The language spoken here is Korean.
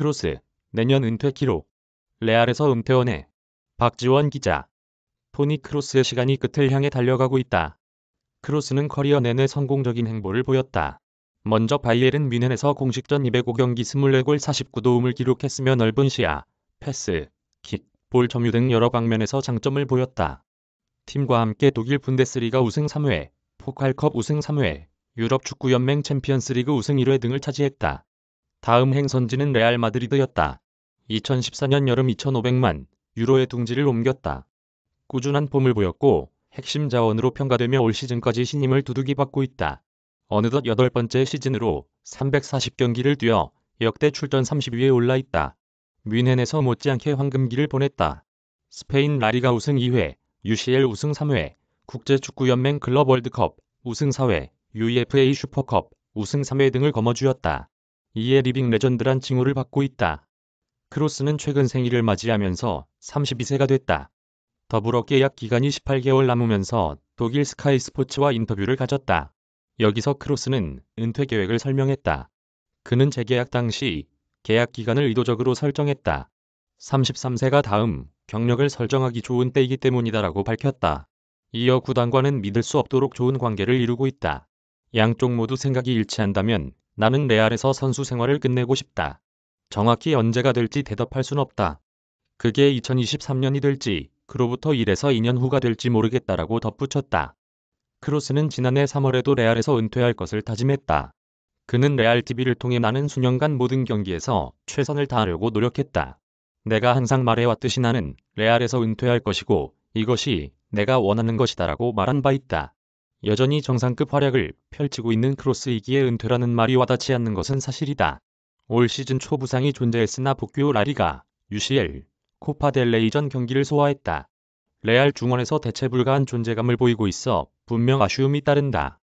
크로스, 내년 은퇴 기록. 레알에서 은퇴원해. 박지원 기자. 토니 크로스의 시간이 끝을 향해 달려가고 있다. 크로스는 커리어 내내 성공적인 행보를 보였다. 먼저 바이에른 뮌헨에서 공식전 205경기 24골 49도움을 기록했으며 넓은 시야, 패스, 킥, 볼 점유 등 여러 방면에서 장점을 보였다. 팀과 함께 독일 분데스리가 우승 3회, 포칼컵 우승 3회, 유럽 축구연맹 챔피언스리그 우승 1회 등을 차지했다. 다음 행선지는 레알 마드리드였다. 2014년 여름 2,500만 유로의 둥지를 옮겼다. 꾸준한 폼을 보였고 핵심 자원으로 평가되며 올 시즌까지 신임을 두둑이 받고 있다. 어느덧 여덟 번째 시즌으로 340경기를 뛰어 역대 출전 30위에 올라 있다. 뮌헨에서 못지않게 황금기를 보냈다. 스페인 라리가 우승 2회, UCL 우승 3회, 국제축구연맹 글로벌드컵 우승 4회, UEFA 슈퍼컵 우승 3회 등을 거머쥐었다. 이에 리빙 레전드란 칭호를 받고 있다. 크로스는 최근 생일을 맞이하면서 32세가 됐다. 더불어 계약 기간이 18개월 남으면서 독일 스카이 스포츠와 인터뷰를 가졌다. 여기서 크로스는 은퇴 계획을 설명했다. 그는 재계약 당시 계약 기간을 의도적으로 설정했다. 33세가 다음 경력을 설정하기 좋은 때이기 때문이다라고 밝혔다. 이어 구단과는 믿을 수 없도록 좋은 관계를 이루고 있다. 양쪽 모두 생각이 일치한다면 나는 레알에서 선수 생활을 끝내고 싶다. 정확히 언제가 될지 대답할 순 없다. 그게 2023년이 될지 그로부터 1에서 2년 후가 될지 모르겠다라고 덧붙였다. 크로스는 지난해 3월에도 레알에서 은퇴할 것을 다짐했다. 그는 레알 TV를 통해 나는 수년간 모든 경기에서 최선을 다하려고 노력했다. 내가 항상 말해왔듯이 나는 레알에서 은퇴할 것이고 이것이 내가 원하는 것이다라고 말한 바 있다. 여전히 정상급 활약을 펼치고 있는 크로스이기에 은퇴라는 말이 와닿지 않는 것은 사실이다. 올 시즌 초 부상이 존재했으나 복귀 후 라리가 UCL 코파델레이 전 경기를 소화했다. 레알 중원에서 대체 불가한 존재감을 보이고 있어 분명 아쉬움이 따른다.